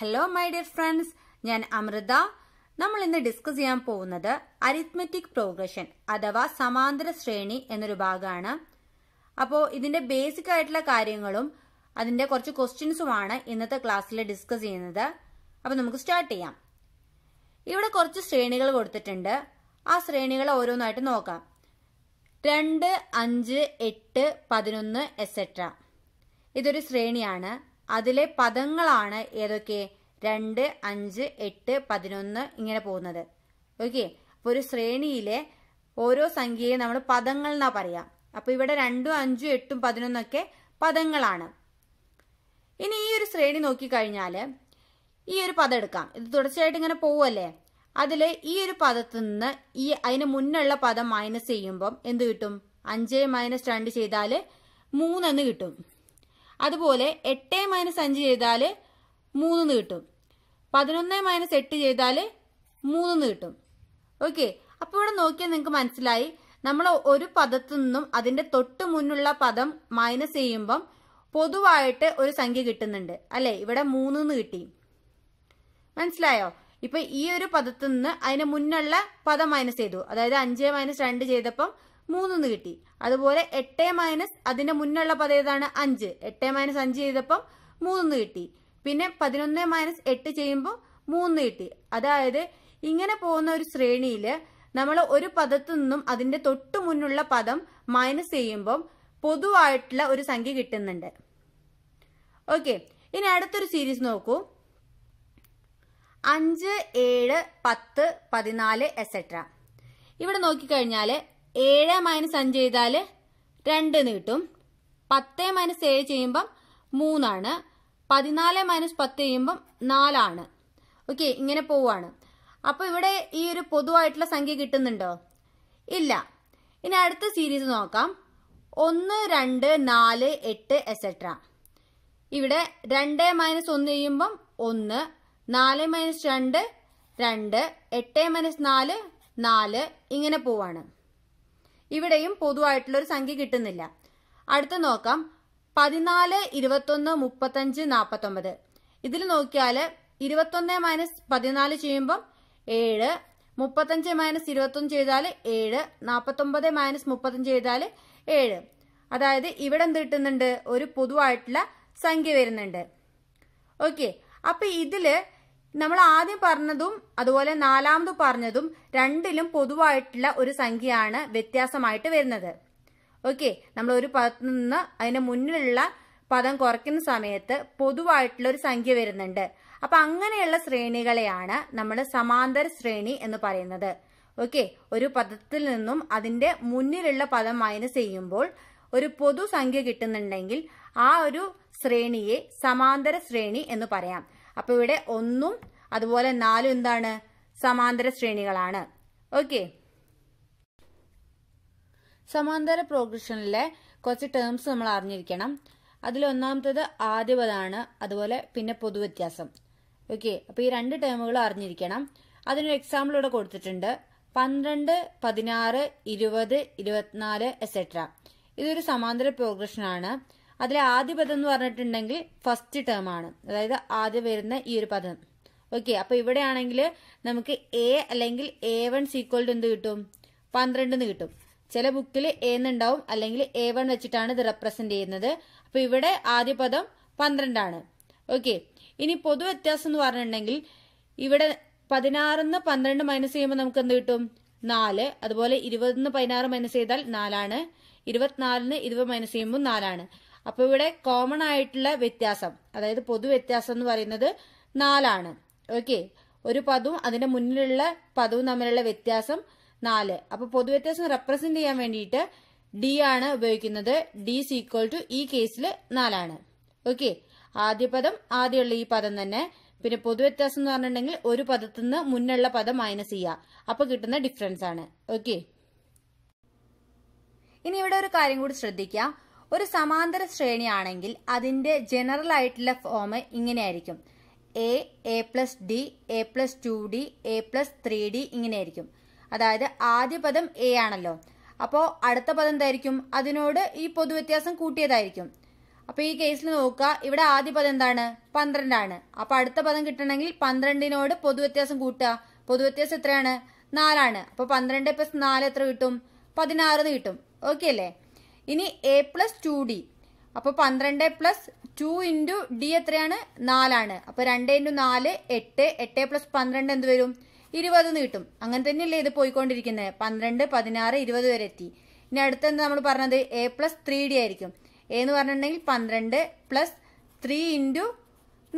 hello my dear friends ഞാൻ അമൃത നമ്മൾ ഇന്ന് ഡിസ്കസ് ചെയ്യാൻ പോകുന്നത് അരിത്മെറ്റിക് പ്രോഗ്രഷൻ അഥവാ സമാന്തര ശ്രേണി എന്നൊരു ഭാഗമാണ് അപ്പോൾ ഇതിന്റെ ബേസിക് ആയിട്ടുള്ള കാര്യങ്ങളും അതിന്റെ കുറച്ച് ക്വസ്റ്റ്യൻസുമാണ് ഇന്നത്തെ ക്ലാസ്സിൽ ഡിസ്കസ് ചെയ്യുന്നത് അപ്പോൾ നമുക്ക് സ്റ്റാർട്ട് ചെയ്യാം ഇവിടെ കുറച്ച് ശ്രേണികൾ കൊടുത്തിട്ടുണ്ട് ആ ശ്രേണികൾ ഓരോന്നായിട്ട് നോക്കാം രണ്ട് അഞ്ച് എട്ട് പതിനൊന്ന് എക്സെട്ര ഇതൊരു ശ്രേണിയാണ് അതിലെ പദങ്ങളാണ് ഏതൊക്കെ രണ്ട് അഞ്ച് എട്ട് പതിനൊന്ന് ഇങ്ങനെ പോകുന്നത് ഓക്കെ അപ്പോൾ ഒരു ശ്രേണിയിലെ ഓരോ സംഖ്യയെ നമ്മൾ പദങ്ങൾ എന്നാ പറയാം അപ്പോൾ ഇവിടെ രണ്ടും അഞ്ചും എട്ടും പതിനൊന്നൊക്കെ പദങ്ങളാണ് ഇനി ഈ ഒരു ശ്രേണി നോക്കിക്കഴിഞ്ഞാല് ഈ ഒരു പദം എടുക്കാം ഇത് തുടർച്ചയായിട്ട് ഇങ്ങനെ പോവല്ലേ അതിൽ ഈ ഒരു പദത്തിൽ നിന്ന് ഈ അതിന് മുന്നുള്ള പദം മൈനസ് ചെയ്യുമ്പം എന്ത് കിട്ടും അഞ്ച് മൈനസ് രണ്ട് ചെയ്താല് മൂന്നെന്ന് കിട്ടും അതുപോലെ എട്ട് മൈനസ് അഞ്ച് ചെയ്താൽ മൂന്ന് കിട്ടും പതിനൊന്ന് മൈനസ് എട്ട് ചെയ്താൽ മൂന്ന് കിട്ടും ഓക്കെ അപ്പോൾ ഇവിടെ നോക്കിയാൽ നിങ്ങൾക്ക് മനസ്സിലായി നമ്മൾ ഒരു പദത്തു നിന്നും അതിന്റെ തൊട്ട് മുന്നുള്ള പദം മൈനസ് ചെയ്യുമ്പം പൊതുവായിട്ട് ഒരു സംഖ്യ കിട്ടുന്നുണ്ട് അല്ലെ ഇവിടെ മൂന്ന് കിട്ടി മനസ്സിലായോ ഇപ്പൊ ഈ ഒരു പദത്തു നിന്ന് അതിന് മുന്നുള്ള പദം മൈനസ് ചെയ്തു അതായത് അഞ്ച് മൈനസ് രണ്ട് ചെയ്തപ്പം മൂന്നെന്ന് കിട്ടി അതുപോലെ എട്ട് മൈനസ് അതിന്റെ മുന്നുള്ള പദം ഏതാണ് അഞ്ച് എട്ട് മൈനസ് അഞ്ച് ചെയ്തപ്പം മൂന്നെന്ന് കിട്ടി പിന്നെ പതിനൊന്ന് മൈനസ് എട്ട് ചെയ്യുമ്പോൾ മൂന്ന് കിട്ടി അതായത് ഇങ്ങനെ പോകുന്ന ഒരു ശ്രേണിയിൽ നമ്മൾ ഒരു പദത്തു നിന്നും അതിന്റെ തൊട്ടു മുന്നുള്ള പദം മൈനസ് ചെയ്യുമ്പം പൊതുവായിട്ടുള്ള ഒരു സംഖ്യ കിട്ടുന്നുണ്ട് ഓക്കെ ഇനി അടുത്തൊരു സീരീസ് നോക്കൂ അഞ്ച് ഏഴ് പത്ത് പതിനാല് എസെട്ര ഇവിടെ നോക്കിക്കഴിഞ്ഞാൽ ഏഴ് മൈനസ് അഞ്ച് ചെയ്താൽ രണ്ട് നീട്ടും പത്ത് മൈനസ് ഏഴ് ചെയ്യുമ്പം മൂന്നാണ് പതിനാല് മൈനസ് പത്ത് ചെയ്യുമ്പം നാലാണ് ഓക്കെ ഇങ്ങനെ പോവാണ് അപ്പൊ ഇവിടെ ഈ ഒരു പൊതുവായിട്ടുള്ള സംഖ്യ കിട്ടുന്നുണ്ടോ ഇല്ല ഇനി അടുത്ത സീരീസ് നോക്കാം ഒന്ന് രണ്ട് നാല് എട്ട് എസെട്ര ഇവിടെ രണ്ട് മൈനസ് ഒന്ന് ചെയ്യുമ്പം ഒന്ന് നാല് മൈനസ് രണ്ട് രണ്ട് എട്ട് മൈനസ് നാല് നാല് ഇങ്ങനെ പോവാണ് ഇവിടെയും പൊതുവായിട്ടുള്ളൊരു സംഖ്യ കിട്ടുന്നില്ല അടുത്ത നോക്കാം പതിനാല് ഇരുപത്തൊന്ന് മുപ്പത്തഞ്ച് നാൽപ്പത്തൊമ്പത് ഇതിൽ നോക്കിയാൽ ഇരുപത്തൊന്ന് മൈനസ് പതിനാല് ചെയ്യുമ്പം ഏഴ് മുപ്പത്തഞ്ച് മൈനസ് ഇരുപത്തൊന്ന് ചെയ്താൽ ഏഴ് നാൽപ്പത്തൊമ്പത് മൈനസ് മുപ്പത്തഞ്ച് ചെയ്താൽ ഏഴ് അതായത് ഇവിടെ എന്ത് കിട്ടുന്നുണ്ട് ഒരു പൊതുവായിട്ടുള്ള സംഖ്യ വരുന്നുണ്ട് ഓക്കെ അപ്പൊ ഇതില് നമ്മൾ ആദ്യം പറഞ്ഞതും അതുപോലെ നാലാമത് പറഞ്ഞതും രണ്ടിലും പൊതുവായിട്ടുള്ള ഒരു സംഖ്യയാണ് വ്യത്യാസമായിട്ട് വരുന്നത് ഓക്കെ നമ്മൾ ഒരു പദത്തിൽ നിന്ന് അതിന് മുന്നിലുള്ള പദം കുറയ്ക്കുന്ന സമയത്ത് പൊതുവായിട്ടുള്ള ഒരു സംഖ്യ വരുന്നുണ്ട് അപ്പൊ അങ്ങനെയുള്ള ശ്രേണികളെയാണ് നമ്മൾ സമാന്തര ശ്രേണി എന്ന് പറയുന്നത് ഓക്കെ ഒരു പദത്തിൽ നിന്നും അതിന്റെ മുന്നിലുള്ള പദം മൈനസ് ചെയ്യുമ്പോൾ ഒരു പൊതു സംഖ്യ കിട്ടുന്നുണ്ടെങ്കിൽ ആ ഒരു ശ്രേണിയെ സമാന്തര ശ്രേണി എന്ന് പറയാം അപ്പോൾ ഇവിടെ ഒന്നും അതുപോലെ നാലും എന്താണ് സമാന്തര ശ്രേണികളാണ് ഓക്കെ സമാന്തര പ്രോഗ്രഷനിലെ കുറച്ച് ടേംസ് നമ്മൾ അറിഞ്ഞിരിക്കണം അതിൽ ഒന്നാമത്തത് ആദ്യപതാണ് അതുപോലെ പിന്നെ പൊതുവ്യത്യാസം ഓക്കെ അപ്പോൾ ഈ രണ്ട് ടേമുകൾ അറിഞ്ഞിരിക്കണം അതിനൊരു എക്സാമ്പിൾ ഇവിടെ കൊടുത്തിട്ടുണ്ട് പന്ത്രണ്ട് പതിനാറ് ഇരുപത് ഇരുപത്തിനാല് എക്സെട്ര ഇതൊരു സമാന്തര പ്രോഗ്രഷനാണ് അതിലെ ആദ്യ പദം എന്ന് പറഞ്ഞിട്ടുണ്ടെങ്കിൽ ഫസ്റ്റ് ടേം ആണ് അതായത് ആദ്യം വരുന്ന ഈ ഒരു പദം ഓക്കെ അപ്പൊ ഇവിടെയാണെങ്കിൽ നമുക്ക് എ അല്ലെങ്കിൽ എ വൺ സീക്വൽഡ് എന്ത് കിട്ടും പന്ത്രണ്ട് എന്ന് കിട്ടും ചില ബുക്കിൽ എ എന്നുണ്ടാവും അല്ലെങ്കിൽ എ വൺ വെച്ചിട്ടാണ് ഇത് റെപ്രസെന്റ് ചെയ്യുന്നത് അപ്പൊ ഇവിടെ ആദ്യ പദം പന്ത്രണ്ടാണ് ഓക്കെ ഇനി പൊതു വ്യത്യാസം എന്ന് പറഞ്ഞിട്ടുണ്ടെങ്കിൽ ഇവിടെ പതിനാറിന്ന് പന്ത്രണ്ട് മൈനസ് ചെയ്യുമ്പോൾ നമുക്ക് എന്ത് കിട്ടും നാല് അതുപോലെ ഇരുപതിന്ന് പതിനാറ് മൈനസ് ചെയ്താൽ നാലാണ് ഇരുപത്തിനാലിന് ഇരുപത് മൈനസ് ചെയ്യുമ്പോൾ നാലാണ് അപ്പോൾ ഇവിടെ കോമൺ ആയിട്ടുള്ള വ്യത്യാസം അതായത് പൊതു വ്യത്യാസം എന്ന് പറയുന്നത് നാലാണ് ഓക്കെ ഒരു പദവും അതിന്റെ മുന്നിലുള്ള പദവും തമ്മിലുള്ള വ്യത്യാസം നാല് അപ്പോൾ പൊതു വ്യത്യാസം റെപ്രസെന്റ് ചെയ്യാൻ വേണ്ടിയിട്ട് ഡി ആണ് ഉപയോഗിക്കുന്നത് ഡി ഈക്വൽ ടു ഈ കേസിൽ നാലാണ് ഓക്കെ ആദ്യ പദം ആദ്യമുള്ള ഈ പദം തന്നെ പിന്നെ പൊതുവ്യത്യാസം എന്ന് പറഞ്ഞിട്ടുണ്ടെങ്കിൽ ഒരു പദത്തിൽ നിന്ന് മുന്നുള്ള പദം മൈനസ് ചെയ്യുക അപ്പൊ കിട്ടുന്ന ഡിഫറൻസ് ആണ് ഓക്കെ ഇനി ഇവിടെ ഒരു കാര്യം കൂടി ശ്രദ്ധിക്കാം ഒരു സമാന്തര ശ്രേണിയാണെങ്കിൽ അതിന്റെ ജനറൽ ആയിട്ടുള്ള ഫോം ഇങ്ങനെയായിരിക്കും A A plus D A plus two D A plus three D ഇങ്ങനെയായിരിക്കും അതായത് ആദ്യ പദം എ ആണല്ലോ അപ്പോൾ അടുത്ത പദം എന്തായിരിക്കും അതിനോട് ഈ പൊതുവ്യത്യാസം കൂട്ടിയതായിരിക്കും അപ്പോൾ ഈ കേസിൽ നോക്കുക ഇവിടെ ആദ്യ പദം എന്താണ് പന്ത്രണ്ടാണ് അപ്പോൾ അടുത്ത പദം കിട്ടണമെങ്കിൽ പന്ത്രണ്ടിനോട് പൊതുവ്യത്യാസം കൂട്ടുക പൊതുവ്യത്യാസം എത്രയാണ് നാലാണ് അപ്പോൾ പന്ത്രണ്ട് പ്ലസ് നാല് എത്ര കിട്ടും പതിനാറ് കിട്ടും ഓക്കെ അല്ലേ ഇനി എ പ്ലസ് ടു ഡി അപ്പൊ പന്ത്രണ്ട് പ്ലസ് ടു ഇൻറ്റു ഡി എത്രയാണ് നാലാണ് അപ്പൊ രണ്ട് ഇൻറ്റു നാല് എട്ട് എട്ട് പ്ലസ് പന്ത്രണ്ട് എന്ത് വരും ഇരുപത് കിട്ടും അങ്ങനെ തന്നെയല്ലേ ഇത് പോയിക്കൊണ്ടിരിക്കുന്നത് പന്ത്രണ്ട് പതിനാറ് ഇരുപത് വരെ എത്തി ഇനി അടുത്തെന്താ നമ്മൾ പറഞ്ഞത് എ പ്ലസ് ത്രീ ഡി ആയിരിക്കും എ എന്ന് പറഞ്ഞിട്ടുണ്ടെങ്കിൽ പന്ത്രണ്ട് പ്ലസ് ത്രീ ഇൻറ്റു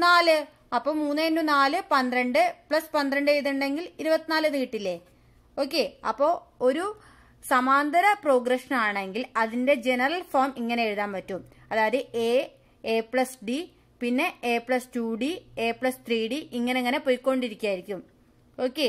നാല് അപ്പൊ മൂന്ന് ഇൻറ്റു നാല് പന്ത്രണ്ട് പ്ലസ് പന്ത്രണ്ട് ചെയ്തിട്ടുണ്ടെങ്കിൽ ഇരുപത്തിനാല് കിട്ടില്ലേ ഓക്കെ അപ്പോൾ ഒരു സമാന്തര പ്രോഗ്രഷൻ ആണെങ്കിൽ അതിന്റെ ജനറൽ ഫോം ഇങ്ങനെ എഴുതാൻ പറ്റും അതായത് എ എ പ്ലസ് ഡി പിന്നെ A plus two D A plus three D ഇങ്ങനെ ഇങ്ങനെ പോയിക്കൊണ്ടിരിക്കുകയായിരിക്കും ഓക്കെ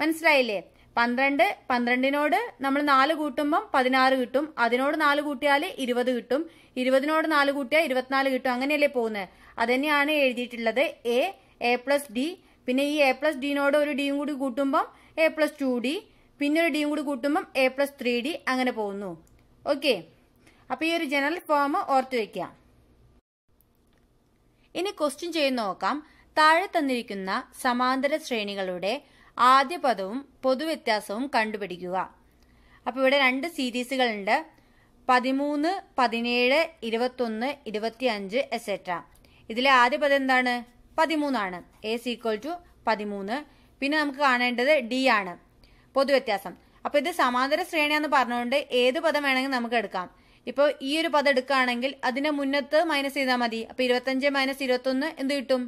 മനസ്സിലായില്ലേ പന്ത്രണ്ട് പന്ത്രണ്ടിനോട് നമ്മൾ നാല് കൂട്ടുമ്പം പതിനാറ് കിട്ടും അതിനോട് നാല് കൂട്ടിയാൽ ഇരുപത് കിട്ടും ഇരുപതിനോട് നാല് കൂട്ടിയാൽ ഇരുപത്തിനാല് കിട്ടും അങ്ങനെയല്ലേ പോകുന്നത് അതന്നെയാണ് എഴുതിയിട്ടുള്ളത് എ എ പ്ലസ് ഡി പിന്നെ ഈ എ പ്ലസ് ഡിനോട് ഒരു ഡിയും കൂടി കൂട്ടുമ്പം എ പ്ലസ് ടു ഡി പിന്നെ ഒരു ഡിയും കൂടി കൂട്ടുമ്പം എ പ്ലസ് ത്രീ ഡി അങ്ങനെ പോകുന്നു ഓക്കെ അപ്പോൾ ഈ ഒരു ജനറൽ ഫോം ഓർത്ത് വെക്കാം ഇനി ക്വസ്റ്റ്യൻ ചെയ്ത് നോക്കാം താഴെ തന്നിരിക്കുന്ന സമാന്തര ശ്രേണികളുടെ ആദ്യ പദവും പൊതുവ്യത്യാസവും കണ്ടുപിടിക്കുക അപ്പോൾ ഇവിടെ രണ്ട് സീരീസുകളുണ്ട് പതിമൂന്ന് പതിനേഴ് ഇരുപത്തൊന്ന് അഞ്ച് എസെട്ര ഇതിലെ ആദ്യ പദം എന്താണ് പതിമൂന്നാണ് എ സീക്വൽ ടു പതിമൂന്ന് പിന്നെ നമുക്ക് കാണേണ്ടത് ഡി ആണ് പൊതുവ്യത്യാസം അപ്പൊ ഇത് സമാന്തര ശ്രേണിയാന്ന് പറഞ്ഞുകൊണ്ട് ഏത് പദം വേണമെങ്കിൽ നമുക്ക് എടുക്കാം ഇപ്പൊ ഈ ഒരു പദം എടുക്കുകയാണെങ്കിൽ അതിന്റെ മുന്നത്ത് മൈനസ് ചെയ്താൽ മതി അപ്പൊ ഇരുപത്തഞ്ച് മൈനസ് ഒന്ന് എന്ത് കിട്ടും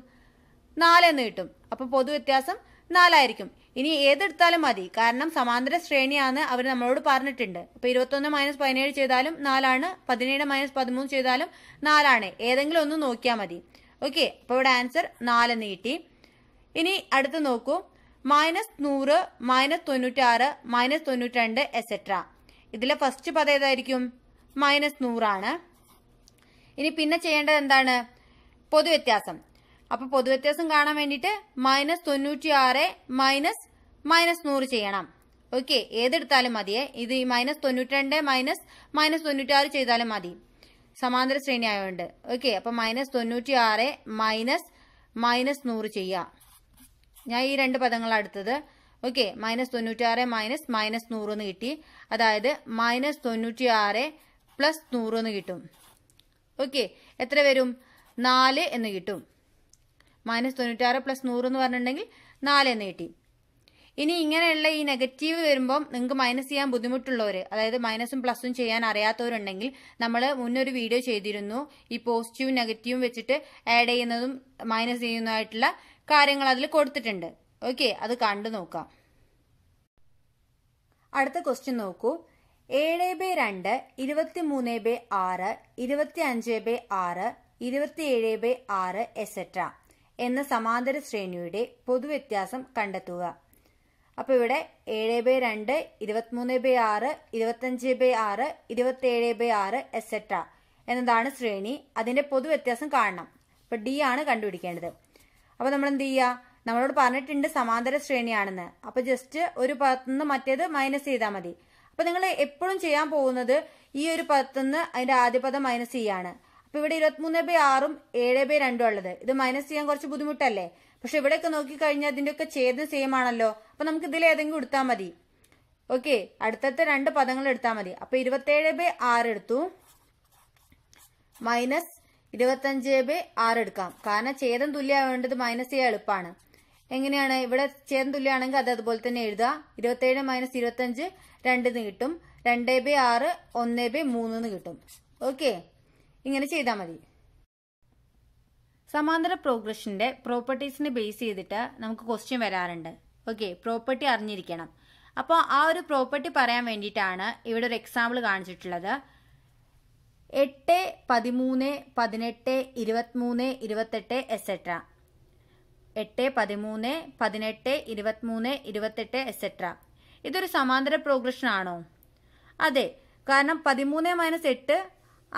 നാല് എന്ന് കിട്ടും അപ്പൊ പൊതുവ്യത്യാസം നാലായിരിക്കും ഇനി ഏതെടുത്താലും മതി കാരണം സമാന്തര ശ്രേണിയാണ് അവർ നമ്മളോട് പറഞ്ഞിട്ടുണ്ട് അപ്പൊ ഇരുപത്തൊന്ന് മൈനസ് പതിനേഴ് ചെയ്താലും നാലാണ് പതിനേഴ് മൈനസ് പതിമൂന്ന് ചെയ്താലും നാലാണ് ഏതെങ്കിലും ഒന്ന് നോക്കിയാൽ മതി ഓക്കെ അപ്പോൾ ഇവിടെ ആൻസർ നാലെന്ന് കിട്ടി ഇനി അടുത്ത് നോക്കൂ മൈനസ് നൂറ് മൈനസ് തൊണ്ണൂറ്റി ആറ് മൈനസ് തൊണ്ണൂറ്റി രണ്ട് എസെട്ര ഇതിലെ ഫസ്റ്റ് പദം ഏതായിരിക്കും മൈനസ് നൂറാണ് ഇനി പിന്നെ ചെയ്യേണ്ടത് എന്താണ് പൊതുവ്യത്യാസം അപ്പൊ പൊതുവ്യത്യാസം കാണാൻ വേണ്ടിയിട്ട് മൈനസ് തൊണ്ണൂറ്റി ആറ് മൈനസ് മൈനസ് നൂറ് ചെയ്യണം ഓക്കെ ഏതെടുത്താലും മതിയെ ഇത് ഈ മൈനസ് തൊണ്ണൂറ്റി രണ്ട് മൈനസ് മൈനസ് തൊണ്ണൂറ്റി ആറ് ചെയ്താലും മതി സമാന്തര ശ്രേണി ആയതുകൊണ്ട് ഓക്കെ അപ്പൊ മൈനസ് തൊണ്ണൂറ്റി ആറ് മൈനസ് മൈനസ് നൂറ് ചെയ്യാം ഞാൻ ഈ രണ്ട് പദങ്ങൾ അടുത്തത് ഓക്കെ മൈനസ് തൊണ്ണൂറ്റിയാറ് മൈനസ് മൈനസ് നൂറ് എന്ന് കിട്ടി അതായത് മൈനസ് തൊണ്ണൂറ്റിയാറ് പ്ലസ് നൂറ് എന്ന് കിട്ടും ഓക്കെ എത്ര വരും നാല് എന്ന് കിട്ടും മൈനസ് തൊണ്ണൂറ്റിയാറ് പ്ലസ് നൂറ് എന്ന് പറഞ്ഞിട്ടുണ്ടെങ്കിൽ നാല് എന്ന് കിട്ടി ഇനി ഇങ്ങനെയുള്ള ഈ നെഗറ്റീവ് വരുമ്പം നിങ്ങൾക്ക് മൈനസ് ചെയ്യാൻ ബുദ്ധിമുട്ടുള്ളവർ അതായത് മൈനസും പ്ലസും ചെയ്യാൻ അറിയാത്തവരുണ്ടെങ്കിൽ നമ്മൾ മുന്നൊരു വീഡിയോ ചെയ്തിരുന്നു ഈ പോസിറ്റീവും നെഗറ്റീവും വെച്ചിട്ട് ആഡ് ചെയ്യുന്നതും മൈനസ് ചെയ്യുന്നതായിട്ടുള്ള കാര്യങ്ങൾ അതിൽ കൊടുത്തിട്ടുണ്ട് ഓക്കെ അത് കണ്ടു നോക്കാം അടുത്ത ക്വസ്റ്റ്യൻ നോക്കൂ ഏഴ് ബൈ രണ്ട് ഇരുപത്തി മൂന്ന് ബൈ ആറ് ഇരുപത്തി അഞ്ച് ബൈ ആറ് ഇരുപത്തിയേഴ് ബൈ ആറ് എസെട്ര എന്ന സമാന്തര ശ്രേണിയുടെ പൊതുവ്യത്യാസം കണ്ടെത്തുക അപ്പൊ ഇവിടെ ഏഴ് ബൈ രണ്ട് ഇരുപത്തിമൂന്ന് ബൈ ആറ് ഇരുപത്തഞ്ച് ബൈ ആറ് ഇരുപത്തി ഏഴ് ബൈ ആറ് എസെട്ര എന്നതാണ് ശ്രേണി അതിന്റെ പൊതുവ്യത്യാസം കാണണം അപ്പൊ ഡി ആണ് കണ്ടുപിടിക്കേണ്ടത് അപ്പോൾ നമ്മൾ എന്ത് ചെയ്യുക നമ്മളോട് പറഞ്ഞിട്ടുണ്ട് സമാന്തര ശ്രേണിയാണെന്ന് അപ്പോൾ ജസ്റ്റ് ഒരു പദത്തുനിന്ന് മറ്റേത് മൈനസ് ചെയ്താൽ മതി അപ്പോൾ നിങ്ങൾ എപ്പോഴും ചെയ്യാൻ പോകുന്നത് ഈ ഒരു പദത്തുനിന്ന് അതിന്റെ ആദ്യ പദം മൈനസ് ചെയ്യാണ് അപ്പോൾ ഇവിടെ ഇരുപത്തിമൂന്ന് ബൈ ആറും ഏഴ് ബൈ രണ്ടും ഉള്ളത് ഇത് മൈനസ് ചെയ്യാൻ കുറച്ച് ബുദ്ധിമുട്ടല്ലേ പക്ഷെ ഇവിടെയൊക്കെ നോക്കിക്കഴിഞ്ഞാൽ ഒക്കെ ഛേദം സെയിം ആണല്ലോ അപ്പോൾ നമുക്ക് ഇതിൽ ഏതെങ്കിലും എടുത്താൽ മതി ഓക്കെ അടുത്തത്തെ രണ്ട് പദങ്ങൾ എടുത്താൽ മതി അപ്പോൾ ഏഴ് ബൈ ആറ് എടുത്തു മൈനസ് ഇരുപത്തഞ്ച് ബൈ ആറ് എടുക്കാം കാരണം ഛേദം തുല്യമാവേണ്ടത് മൈനസ് ചെയ്യാൻ എളുപ്പമാണ് എങ്ങനെയാണ് ഇവിടെ ഛേദം തുല്യമാണെങ്കിൽ അത് അതുപോലെ തന്നെ എഴുതുക ഇരുപത്തേഴ് മൈനസ് ഇരുപത്തഞ്ച് രണ്ടിന്ന് കിട്ടും രണ്ട് ബൈ ആറ് ഒന്ന് ബൈ മൂന്നിന്ന് കിട്ടും ഓക്കെ ഇങ്ങനെ ചെയ്താൽ മതി സമാന്തര പ്രോഗ്രഷന്റെ പ്രോപ്പർട്ടീസിനെ ബേസ് ചെയ്തിട്ട് നമുക്ക് ക്വസ്റ്റ്യൻ വരാറുണ്ട് ഓക്കെ പ്രോപ്പർട്ടി അറിഞ്ഞിരിക്കണം അപ്പോൾ ആ ഒരു പ്രോപ്പർട്ടി പറയാൻ വേണ്ടിയിട്ടാണ് ഇവിടെ ഒരു എക്സാമ്പിൾ കാണിച്ചിട്ടുള്ളത് എട്ട് പതിമൂന്ന് പതിനെട്ട് ഇരുപത്തിമൂന്ന് ഇരുപത്തെട്ട് എസെട്ര എട്ട് പതിമൂന്ന് പതിനെട്ട് ഇരുപത്തിമൂന്ന് ഇരുപത്തെട്ട് എസെട്ര ഇതൊരു സമാന്തര പ്രോഗ്രഷൻ ആണോ അതെ കാരണം പതിമൂന്ന് മൈനസ് എട്ട്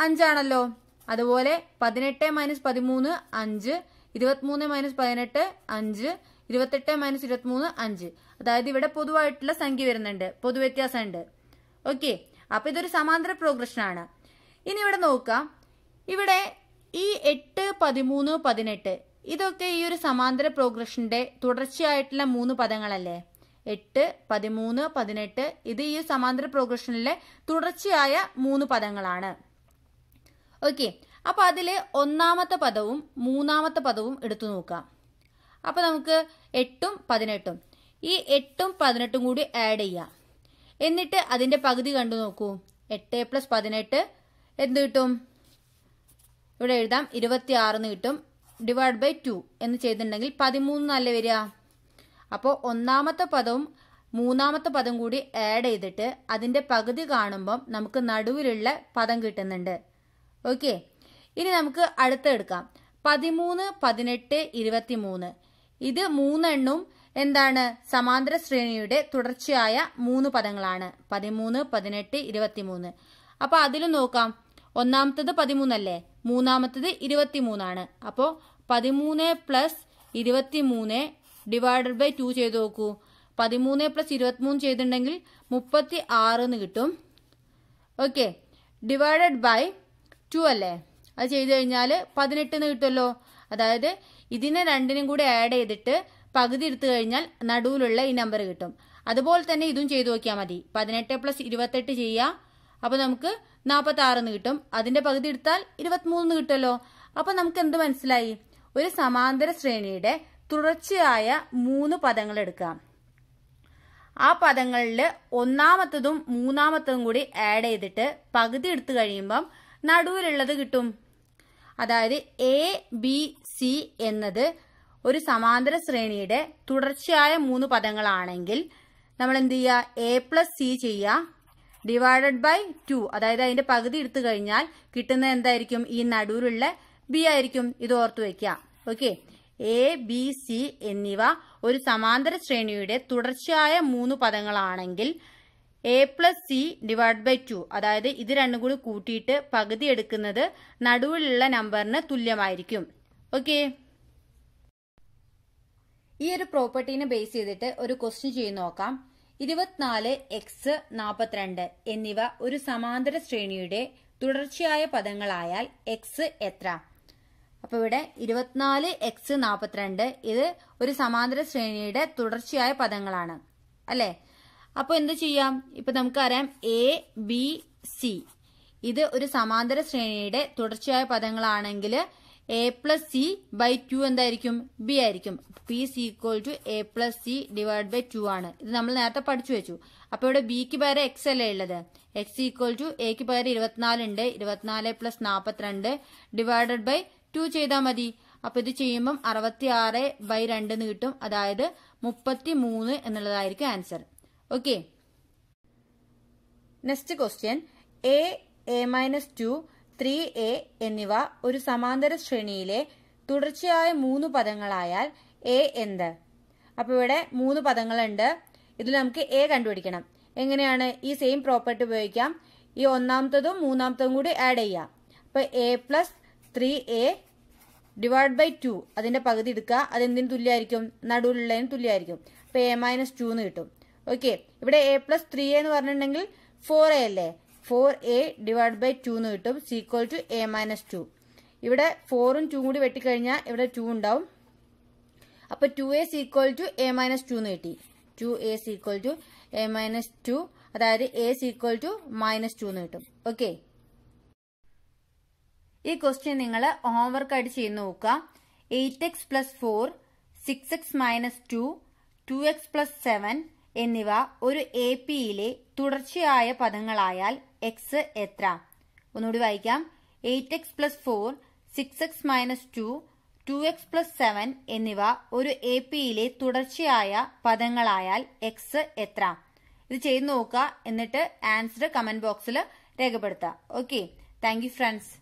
അഞ്ചാണല്ലോ അതുപോലെ പതിനെട്ട് മൈനസ് പതിമൂന്ന് അഞ്ച് ഇരുപത്തിമൂന്ന് മൈനസ് പതിനെട്ട് അഞ്ച് ഇരുപത്തെട്ട് മൈനസ് ഇരുപത്തിമൂന്ന് അഞ്ച് അതായത് ഇവിടെ പൊതുവായിട്ടുള്ള സംഖ്യ വരുന്നുണ്ട് പൊതുവ്യത്യാസമുണ്ട് ഓക്കെ അപ്പൊ ഇതൊരു സമാന്തര പ്രോഗ്രഷൻ ആണ് ഇനി ഇവിടെ നോക്കാം ഇവിടെ ഈ എട്ട് പതിമൂന്ന് പതിനെട്ട് ഇതൊക്കെ ഈ ഒരു സമാന്തര പ്രോഗ്രഷന്റെ തുടർച്ചയായിട്ടുള്ള മൂന്ന് പദങ്ങളല്ലേ എട്ട് പതിമൂന്ന് പതിനെട്ട് ഇത് ഈ സമാന്തര പ്രോഗ്രഷനിലെ തുടർച്ചയായ മൂന്ന് പദങ്ങളാണ് ഓക്കെ അപ്പോൾ അതില് ഒന്നാമത്തെ പദവും മൂന്നാമത്തെ പദവും എടുത്തു നോക്കാം അപ്പോൾ നമുക്ക് എട്ടും പതിനെട്ടും ഈ എട്ടും പതിനെട്ടും കൂടി ആഡ് ചെയ്യാം എന്നിട്ട് അതിന്റെ പകുതി കണ്ടു നോക്കൂ എട്ട് പ്ലസ് പതിനെട്ട് എന്ത് കിട്ടും ഇവിടെ എഴുതാം ഇരുപത്തി ആറിന് കിട്ടും ഡിവൈഡ് ബൈ ടു എന്ന് ചെയ്തിട്ടുണ്ടെങ്കിൽ പതിമൂന്നല്ലേ വരിക അപ്പോൾ ഒന്നാമത്തെ പദവും മൂന്നാമത്തെ പദം കൂടി ആഡ് ചെയ്തിട്ട് അതിൻ്റെ പകുതി കാണുമ്പം നമുക്ക് നടുവിലുള്ള പദം കിട്ടുന്നുണ്ട് ഓക്കെ ഇനി നമുക്ക് അടുത്തെടുക്കാം പതിമൂന്ന് പതിനെട്ട് ഇരുപത്തി മൂന്ന് ഇത് മൂന്നെണ്ണും എന്താണ് സമാന്തര ശ്രേണിയുടെ തുടർച്ചയായ മൂന്ന് പദങ്ങളാണ് പതിമൂന്ന് പതിനെട്ട് മൂന്ന് അപ്പോൾ അതിലും നോക്കാം ഒന്നാമത്തത് പതിമൂന്നല്ലേ മൂന്നാമത്തത് ഇരുപത്തിമൂന്നാണ് അപ്പോൾ പതിമൂന്ന് പ്ലസ് ഇരുപത്തിമൂന്ന് ഡിവൈഡഡ് ബൈ ടു ചെയ്ത് നോക്കൂ പതിമൂന്ന് പ്ലസ് ഇരുപത്തിമൂന്ന് ചെയ്തിട്ടുണ്ടെങ്കിൽ മുപ്പത്തി ആറ് എന്ന് കിട്ടും ഓക്കെ ഡിവൈഡഡ് ബൈ ടു അല്ലേ അത് ചെയ്ത് കഴിഞ്ഞാൽ പതിനെട്ടെന്ന് കിട്ടുമല്ലോ അതായത് ഇതിനെ രണ്ടിനും കൂടി ആഡ് ചെയ്തിട്ട് പകുതി എടുത്തു കഴിഞ്ഞാൽ നടുവിലുള്ള ഈ നമ്പർ കിട്ടും അതുപോലെ തന്നെ ഇതും ചെയ്തു നോക്കിയാൽ മതി പതിനെട്ട് പ്ലസ് ഇരുപത്തെട്ട് ചെയ്യുക അപ്പോൾ നമുക്ക് ആറ് കിട്ടും അതിന്റെ പകുതി എടുത്താൽ ഇരുപത്തിമൂന്ന് കിട്ടുമല്ലോ അപ്പൊ നമുക്ക് എന്ത് മനസ്സിലായി ഒരു സമാന്തര ശ്രേണിയുടെ തുടർച്ചയായ മൂന്ന് പദങ്ങൾ എടുക്കാം ആ പദങ്ങളിൽ ഒന്നാമത്തതും മൂന്നാമത്തതും കൂടി ആഡ് ചെയ്തിട്ട് പകുതി എടുത്തു കഴിയുമ്പം നടുവിലുള്ളത് കിട്ടും അതായത് എ ബി സി എന്നത് ഒരു സമാന്തര ശ്രേണിയുടെ തുടർച്ചയായ മൂന്ന് പദങ്ങളാണെങ്കിൽ നമ്മൾ എന്ത് ചെയ്യുക എ പ്ലസ് സി ചെയ്യുക ഡിവൈഡഡ് ബൈ ടു അതായത് അതിന്റെ പകുതി എടുത്തു കഴിഞ്ഞാൽ കിട്ടുന്നത് എന്തായിരിക്കും ഈ നടുവിലുള്ള ബി ആയിരിക്കും ഇത് ഓർത്തു വയ്ക്കുക ഓക്കെ എ ബി സി എന്നിവ ഒരു സമാന്തര ശ്രേണിയുടെ തുടർച്ചയായ മൂന്ന് പദങ്ങളാണെങ്കിൽ A plus C divide by two അതായത് ഇത് രണ്ടും കൂടി കൂട്ടിയിട്ട് പകുതി എടുക്കുന്നത് നടുവിലുള്ള നമ്പറിന് തുല്യമായിരിക്കും ഓക്കെ ഈ ഒരു പ്രോപ്പർട്ടീനെ ബേസ് ചെയ്തിട്ട് ഒരു ക്വസ്റ്റ്യൻ ചെയ്ത് നോക്കാം ഇരുപത്തിനാല് എക്സ് നാൽപ്പത്തിരണ്ട് എന്നിവ ഒരു സമാന്തര ശ്രേണിയുടെ തുടർച്ചയായ പദങ്ങളായാൽ എക്സ് എത്ര അപ്പൊ ഇവിടെ ഇരുപത്തിനാല് എക്സ് നാൽപ്പത്തിരണ്ട് ഇത് ഒരു സമാന്തര ശ്രേണിയുടെ തുടർച്ചയായ പദങ്ങളാണ് അല്ലെ അപ്പോൾ എന്ത് ചെയ്യാം ഇപ്പൊ നമുക്കറിയാം എ ബി സി ഇത് ഒരു സമാന്തര ശ്രേണിയുടെ തുടർച്ചയായ പദങ്ങളാണെങ്കിൽ A plus C by two എന്തായിരിക്കും ബി ആയിരിക്കും P C equal to A plus C divide by two ആണ് ഇത് നമ്മൾ നേരത്തെ പഠിച്ചു വെച്ചു അപ്പൊ ഇവിടെ ബിക്ക് പകരം എക്സ് അല്ലേ ഉള്ളത് എക്സ് ഈക്വൽ ടു എക്ക് പകരം ഇരുപത്തിനാല് ഉണ്ട് ഇരുപത്തിനാല് പ്ലസ് നാൽപ്പത്തിരണ്ട് ഡിവൈഡഡ് ബൈ ടു ചെയ്താൽ മതി അപ്പൊ ഇത് ചെയ്യുമ്പം അറുപത്തി ആറ് ബൈ രണ്ട് എന്ന് കിട്ടും അതായത് മുപ്പത്തി മൂന്ന് എന്നുള്ളതായിരിക്കും answer okay next question A A minus two three A എന്നിവ ഒരു സമാന്തര ശ്രേണിയിലെ തുടർച്ചയായ മൂന്ന് പദങ്ങളായാൽ എ എന്ത് അപ്പോൾ ഇവിടെ മൂന്ന് പദങ്ങളുണ്ട് ഇതിൽ നമുക്ക് എ കണ്ടുപിടിക്കണം എങ്ങനെയാണ് ഈ സെയിം പ്രോപ്പർട്ടി ഉപയോഗിക്കാം ഈ ഒന്നാമത്തതും മൂന്നാമത്തതും കൂടി ആഡ് ചെയ്യാം അപ്പോൾ A plus three A divide by two അതിൻ്റെ പകുതി എടുക്കുക അതെന്തിനു തുല്യമായിരിക്കും നടുവിലുള്ളതിന് തുല്യമായിരിക്കും അപ്പോൾ എ മൈനസ് ടു എന്ന് കിട്ടും ഓക്കെ ഇവിടെ എ പ്ലസ് ത്രീ എന്ന് പറഞ്ഞിട്ടുണ്ടെങ്കിൽ ഫോർ എ അല്ലേ four A divide by two എന്ന് കിട്ടും equal to A minus two ഇവിടെ ഫോറും ടു കൂടി വെട്ടിക്കഴിഞ്ഞാൽ ഇവിടെ ടു ഉണ്ടാവും അപ്പൊ two A equal to A minus two എന്ന് കിട്ടി two A equal to A minus two അതായത് A equal to minus two എന്ന് കിട്ടും ഓക്കെ ഈ ക്വസ്റ്റ്യൻ നിങ്ങൾ ഹോംവർക്ക് ആയിട്ട് ചെയ്ത് നോക്കുക eight x plus four six x minus two two x plus seven എന്നിവ ഒരു എ പിയിലെ തുടർച്ചയായ പദങ്ങളായാൽ എക്സ് എത്ര ഒന്നുകൂടി വായിക്കാം eight x plus four six x minus two two x plus seven എന്നിവ ഒരു എ പിയിലെ തുടർച്ചയായ പദങ്ങളായാൽ എക്സ് എത്ര ഇത് ചെയ്തു നോക്കുക എന്നിട്ട് ആൻസർ കമന്റ് ബോക്സിൽ രേഖപ്പെടുത്തുക ഓക്കെ താങ്ക് ഫ്രണ്ട്സ്